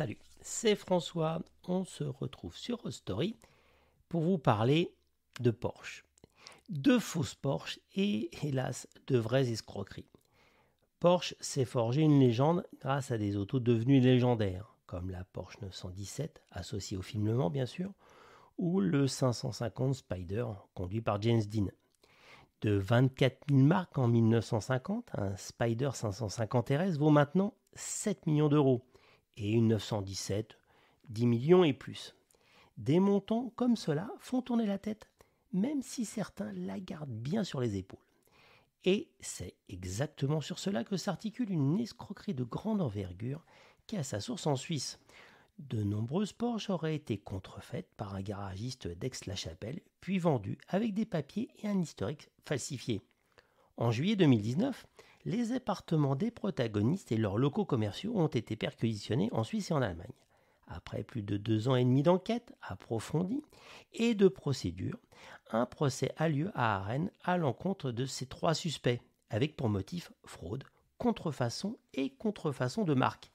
Salut, c'est François. On se retrouve sur Story pour vous parler de Porsche. De fausses Porsche et hélas de vraies escroqueries. Porsche s'est forgé une légende grâce à des autos devenues légendaires, comme la Porsche 917, associée au film Le Mans bien sûr, ou le 550 Spider, conduit par James Dean. De 24 000 marques en 1950, un Spider 550 RS vaut maintenant 7 millions d'euros et une 917, 10 millions et plus. Des montants comme cela font tourner la tête, même si certains la gardent bien sur les épaules. Et c'est exactement sur cela que s'articule une escroquerie de grande envergure qui a sa source en Suisse. De nombreuses Porsche auraient été contrefaites par un garagiste d'Aix-la-Chapelle, puis vendues avec des papiers et un historique falsifié. En juillet 2019, les appartements des protagonistes et leurs locaux commerciaux ont été perquisitionnés en Suisse et en Allemagne. Après plus de deux ans et demi d'enquête approfondie et de procédures, un procès a lieu à Rennes à l'encontre de ces trois suspects, avec pour motif fraude, contrefaçon et contrefaçon de marque.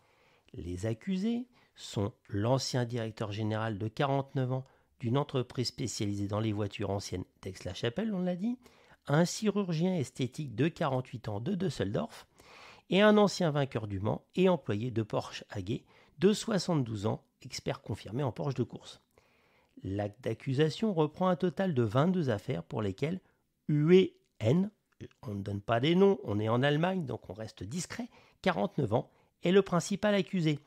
Les accusés sont l'ancien directeur général de 49 ans d'une entreprise spécialisée dans les voitures anciennes d'Aix-la-Chapelle, on l'a dit, un chirurgien esthétique de 48 ans de Düsseldorf et un ancien vainqueur du Mans et employé de Porsche AG de 72 ans, expert confirmé en Porsche de course. L'acte d'accusation reprend un total de 22 affaires pour lesquelles UEN, on ne donne pas des noms, on est en Allemagne donc on reste discret, 49 ans, est le principal accusé.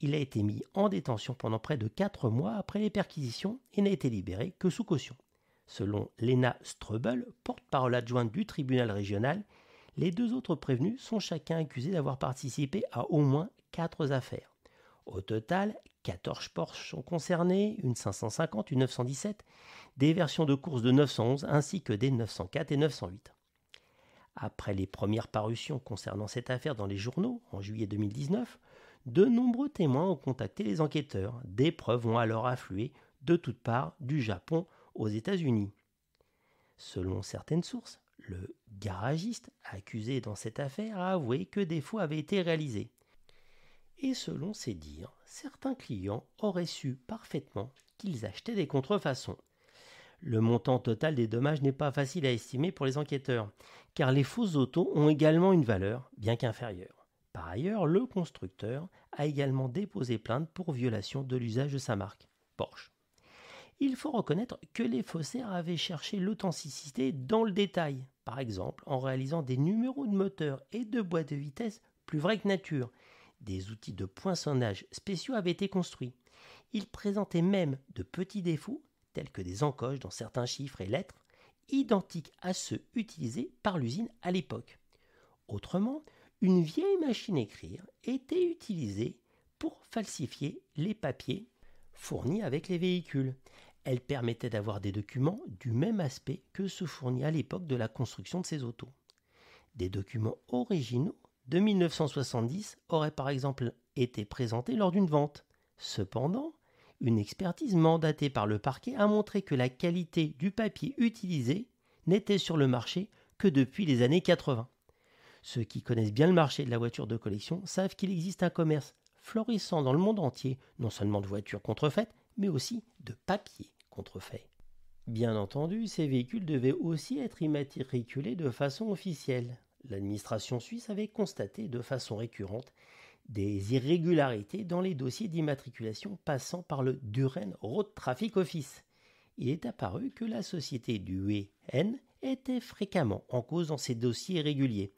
Il a été mis en détention pendant près de 4 mois après les perquisitions et n'a été libéré que sous caution. Selon Lena Strebel, porte-parole adjointe du tribunal régional, les deux autres prévenus sont chacun accusés d'avoir participé à au moins quatre affaires. Au total, 14 Porsche sont concernés, une 550, une 917, des versions de course de 911 ainsi que des 904 et 908. Après les premières parutions concernant cette affaire dans les journaux en juillet 2019, de nombreux témoins ont contacté les enquêteurs. Des preuves ont alors afflué de toutes parts, du Japon aux États-Unis. Selon certaines sources, le garagiste accusé dans cette affaire a avoué que des faux avaient été réalisés. Et selon ses dires, certains clients auraient su parfaitement qu'ils achetaient des contrefaçons. Le montant total des dommages n'est pas facile à estimer pour les enquêteurs, car les fausses autos ont également une valeur, bien qu'inférieure. Par ailleurs, le constructeur a également déposé plainte pour violation de l'usage de sa marque, Porsche il faut reconnaître que les faussaires avaient cherché l'authenticité dans le détail, par exemple en réalisant des numéros de moteurs et de boîtes de vitesse plus vrais que nature. Des outils de poinçonnage spéciaux avaient été construits. Ils présentaient même de petits défauts, tels que des encoches dans certains chiffres et lettres, identiques à ceux utilisés par l'usine à l'époque. Autrement, une vieille machine à écrire était utilisée pour falsifier les papiers fournis avec les véhicules. Elle permettait d'avoir des documents du même aspect que ceux fournis à l'époque de la construction de ces autos. Des documents originaux de 1970 auraient par exemple été présentés lors d'une vente. Cependant, une expertise mandatée par le parquet a montré que la qualité du papier utilisé n'était sur le marché que depuis les années 80. Ceux qui connaissent bien le marché de la voiture de collection savent qu'il existe un commerce florissant dans le monde entier, non seulement de voitures contrefaites, mais aussi de papiers contrefaits. Bien entendu, ces véhicules devaient aussi être immatriculés de façon officielle. L'administration suisse avait constaté de façon récurrente des irrégularités dans les dossiers d'immatriculation passant par le Duren Road Traffic Office. Il est apparu que la société du e N était fréquemment en cause dans ces dossiers irréguliers.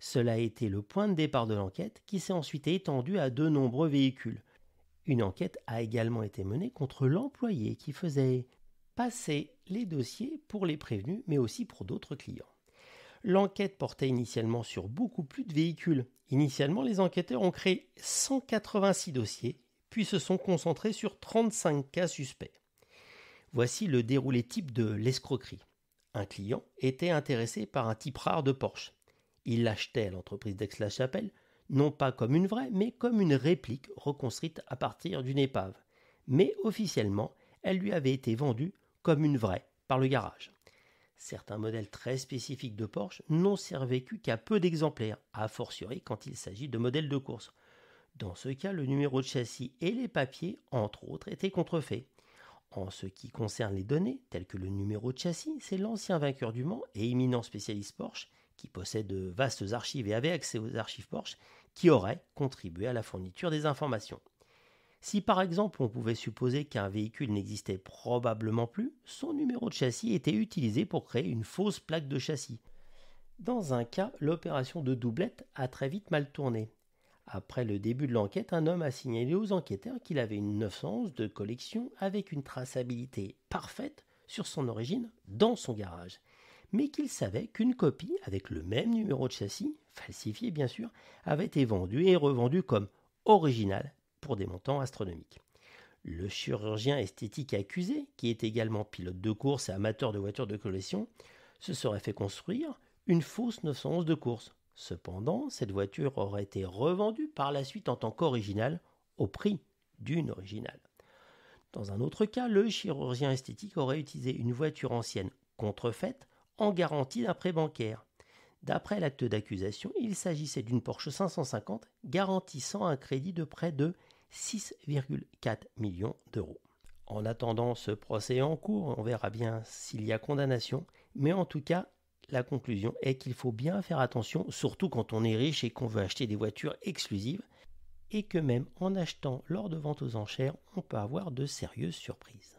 Cela a été le point de départ de l'enquête qui s'est ensuite étendue à de nombreux véhicules. Une enquête a également été menée contre l'employé qui faisait passer les dossiers pour les prévenus, mais aussi pour d'autres clients. L'enquête portait initialement sur beaucoup plus de véhicules. Initialement, les enquêteurs ont créé 186 dossiers, puis se sont concentrés sur 35 cas suspects. Voici le déroulé type de l'escroquerie. Un client était intéressé par un type rare de Porsche. Il l'achetait à l'entreprise d'Aix-la-Chapelle, non pas comme une vraie, mais comme une réplique reconstruite à partir d'une épave. Mais officiellement, elle lui avait été vendue comme une vraie par le garage. Certains modèles très spécifiques de Porsche n'ont survécu qu'à peu d'exemplaires, à fortiori quand il s'agit de modèles de course. Dans ce cas, le numéro de châssis et les papiers, entre autres, étaient contrefaits. En ce qui concerne les données, telles que le numéro de châssis, c'est l'ancien vainqueur du Mans et éminent spécialiste Porsche, qui possède de vastes archives et avait accès aux archives Porsche, qui aurait contribué à la fourniture des informations. Si par exemple on pouvait supposer qu'un véhicule n'existait probablement plus, son numéro de châssis était utilisé pour créer une fausse plaque de châssis. Dans un cas, l'opération de doublette a très vite mal tourné. Après le début de l'enquête, un homme a signalé aux enquêteurs qu'il avait une 911 de collection avec une traçabilité parfaite sur son origine dans son garage mais qu'il savait qu'une copie avec le même numéro de châssis, falsifié bien sûr, avait été vendue et revendue comme originale pour des montants astronomiques. Le chirurgien esthétique accusé, qui est également pilote de course et amateur de voitures de collection, se serait fait construire une fausse 911 de course. Cependant, cette voiture aurait été revendue par la suite en tant qu'originale au prix d'une originale. Dans un autre cas, le chirurgien esthétique aurait utilisé une voiture ancienne contrefaite en garantie d'un prêt bancaire. D'après l'acte d'accusation, il s'agissait d'une Porsche 550 garantissant un crédit de près de 6,4 millions d'euros. En attendant ce procès en cours, on verra bien s'il y a condamnation, mais en tout cas, la conclusion est qu'il faut bien faire attention, surtout quand on est riche et qu'on veut acheter des voitures exclusives, et que même en achetant lors de ventes aux enchères, on peut avoir de sérieuses surprises.